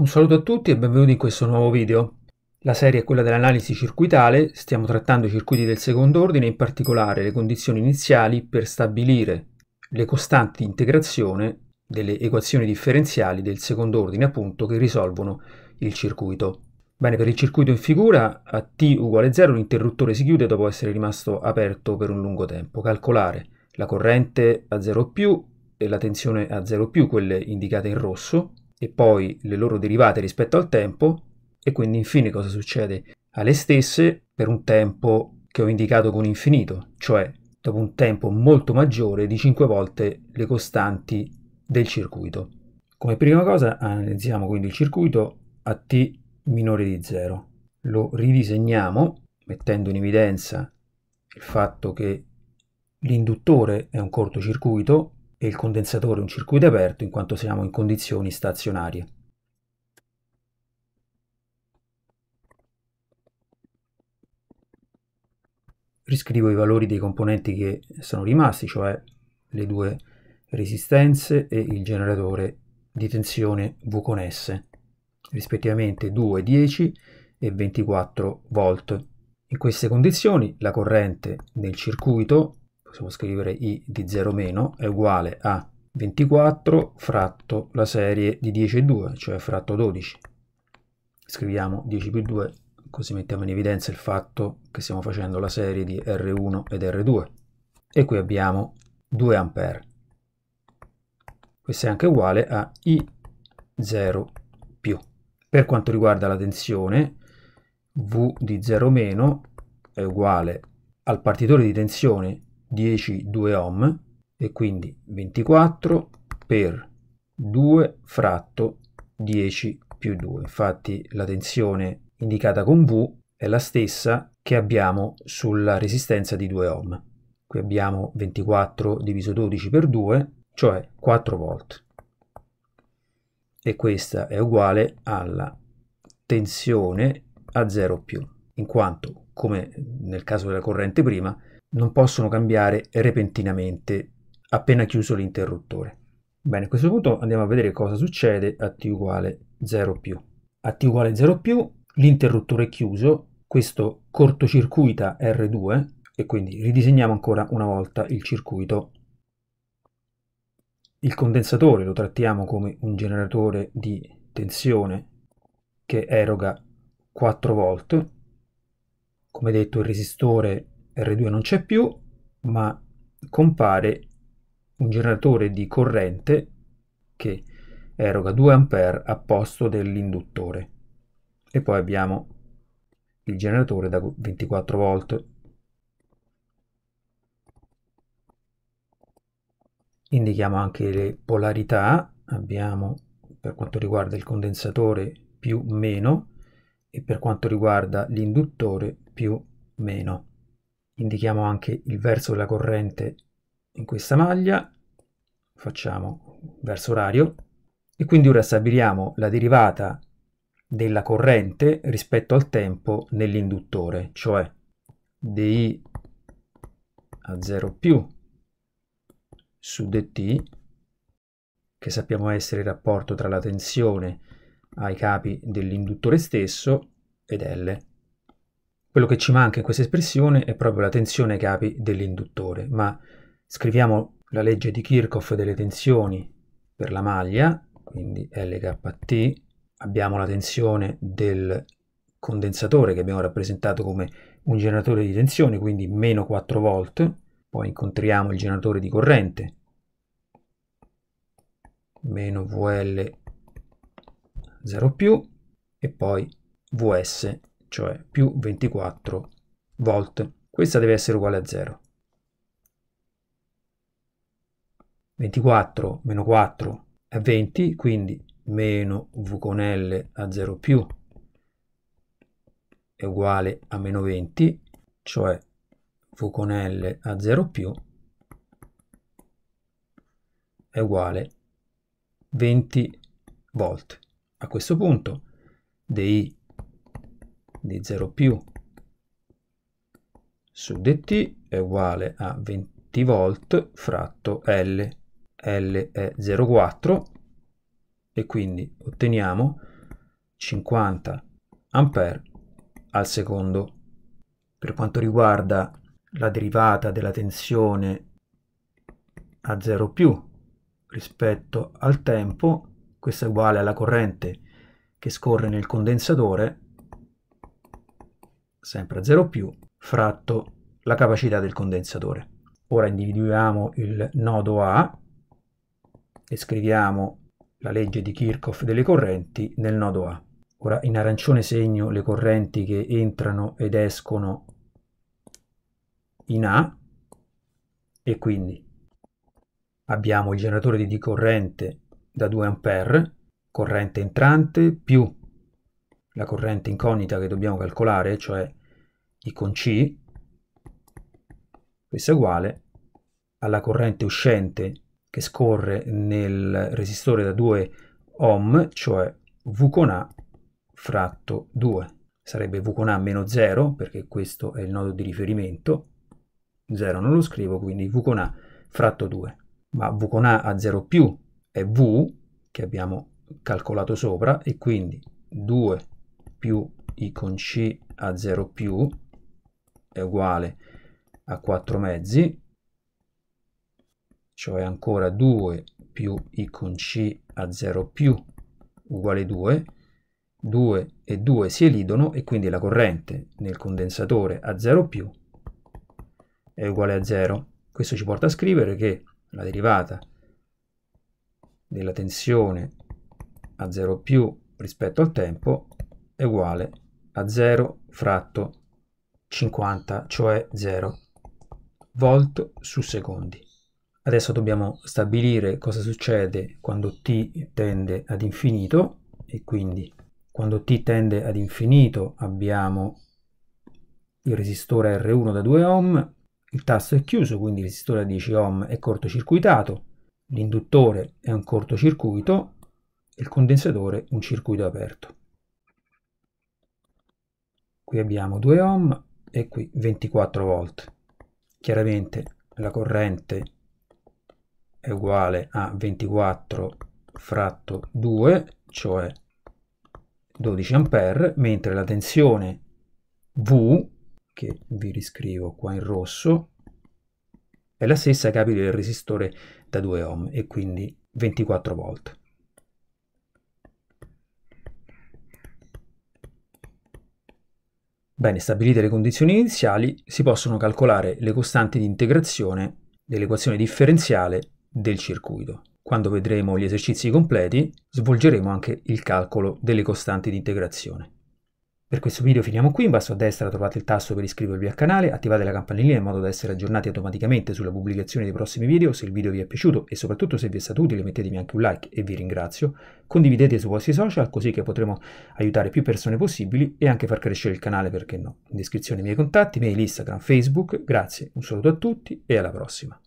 Un saluto a tutti e benvenuti in questo nuovo video. La serie è quella dell'analisi circuitale, stiamo trattando i circuiti del secondo ordine, in particolare le condizioni iniziali per stabilire le costanti di integrazione delle equazioni differenziali del secondo ordine, appunto, che risolvono il circuito. Bene, per il circuito in figura, a t uguale 0 l'interruttore si chiude dopo essere rimasto aperto per un lungo tempo. Calcolare la corrente a 0 più e la tensione a 0 quelle indicate in rosso, e poi le loro derivate rispetto al tempo e quindi infine cosa succede? Alle stesse per un tempo che ho indicato con infinito, cioè dopo un tempo molto maggiore di 5 volte le costanti del circuito. Come prima cosa analizziamo quindi il circuito a t minore di 0. Lo ridisegniamo mettendo in evidenza il fatto che l'induttore è un cortocircuito e il condensatore un circuito aperto in quanto siamo in condizioni stazionarie. Riscrivo i valori dei componenti che sono rimasti, cioè le due resistenze e il generatore di tensione V con S, rispettivamente 2, 10 e 24 volt. In queste condizioni la corrente nel circuito possiamo scrivere i di 0 meno è uguale a 24 fratto la serie di 10 e 2, cioè fratto 12. Scriviamo 10 più 2, così mettiamo in evidenza il fatto che stiamo facendo la serie di R1 ed R2. E qui abbiamo 2 A. Questo è anche uguale a I0 più. Per quanto riguarda la tensione, V di 0 è uguale al partitore di tensione 10 2 ohm e quindi 24 per 2 fratto 10 più 2. Infatti la tensione indicata con V è la stessa che abbiamo sulla resistenza di 2 ohm. Qui abbiamo 24 diviso 12 per 2, cioè 4 volt. E questa è uguale alla tensione a 0 più, in quanto, come nel caso della corrente prima, non possono cambiare repentinamente appena chiuso l'interruttore. Bene, a questo punto andiamo a vedere cosa succede a t uguale 0 più. A t uguale 0 più l'interruttore è chiuso, questo cortocircuita R2 e quindi ridisegniamo ancora una volta il circuito. Il condensatore lo trattiamo come un generatore di tensione che eroga 4 volt. Come detto il resistore R2 non c'è più, ma compare un generatore di corrente che eroga 2 A a posto dell'induttore. E poi abbiamo il generatore da 24 volt. Indichiamo anche le polarità, abbiamo per quanto riguarda il condensatore più meno e per quanto riguarda l'induttore più meno indichiamo anche il verso della corrente in questa maglia, facciamo verso orario e quindi ora stabiliamo la derivata della corrente rispetto al tempo nell'induttore, cioè di a 0 più su dt, che sappiamo essere il rapporto tra la tensione ai capi dell'induttore stesso, ed L. Quello che ci manca in questa espressione è proprio la tensione ai capi dell'induttore, ma scriviamo la legge di Kirchhoff delle tensioni per la maglia, quindi LKT, abbiamo la tensione del condensatore che abbiamo rappresentato come un generatore di tensione, quindi meno 4 volt, poi incontriamo il generatore di corrente, meno VL 0 e poi VS cioè più 24 volt. Questa deve essere uguale a 0. 24 meno 4 è 20, quindi meno V con L a 0 più è uguale a meno 20, cioè V con L a 0 più è uguale a 20 volt. A questo punto dI di 0 più su dt è uguale a 20 volt fratto L. L è 0,4 e quindi otteniamo 50 ampere al secondo. Per quanto riguarda la derivata della tensione a 0 più rispetto al tempo, questa è uguale alla corrente che scorre nel condensatore sempre 0 più, fratto la capacità del condensatore. Ora individuiamo il nodo A e scriviamo la legge di Kirchhoff delle correnti nel nodo A. Ora in arancione segno le correnti che entrano ed escono in A e quindi abbiamo il generatore di D corrente da 2A, corrente entrante più la corrente incognita che dobbiamo calcolare, cioè I con C, questa è uguale alla corrente uscente che scorre nel resistore da 2 ohm, cioè V con A fratto 2. Sarebbe V con A meno 0, perché questo è il nodo di riferimento. 0 non lo scrivo, quindi V con A fratto 2. Ma V con A a 0 più è V, che abbiamo calcolato sopra, e quindi 2 più i con c a 0 più è uguale a 4 mezzi, cioè ancora 2 più i con c a 0 più uguale 2, 2 e 2 si elidono e quindi la corrente nel condensatore a 0 più è uguale a 0. Questo ci porta a scrivere che la derivata della tensione a 0 più rispetto al tempo è uguale a 0 fratto 50, cioè 0 volt su secondi. Adesso dobbiamo stabilire cosa succede quando t tende ad infinito e quindi quando t tende ad infinito abbiamo il resistore R1 da 2 ohm, il tasto è chiuso quindi il resistore a 10 ohm è cortocircuitato, l'induttore è un cortocircuito, il condensatore un circuito aperto qui abbiamo 2 ohm e qui 24 volt chiaramente la corrente è uguale a 24 fratto 2 cioè 12 ampere mentre la tensione V che vi riscrivo qua in rosso è la stessa che apre il resistore da 2 ohm e quindi 24 volt Bene, stabilite le condizioni iniziali, si possono calcolare le costanti di integrazione dell'equazione differenziale del circuito. Quando vedremo gli esercizi completi, svolgeremo anche il calcolo delle costanti di integrazione. Per questo video finiamo qui, in basso a destra trovate il tasto per iscrivervi al canale, attivate la campanellina in modo da essere aggiornati automaticamente sulla pubblicazione dei prossimi video, se il video vi è piaciuto e soprattutto se vi è stato utile mettetemi anche un like e vi ringrazio, condividete sui vostri social così che potremo aiutare più persone possibili e anche far crescere il canale perché no. In descrizione i miei contatti, mail, Instagram, Facebook, grazie, un saluto a tutti e alla prossima.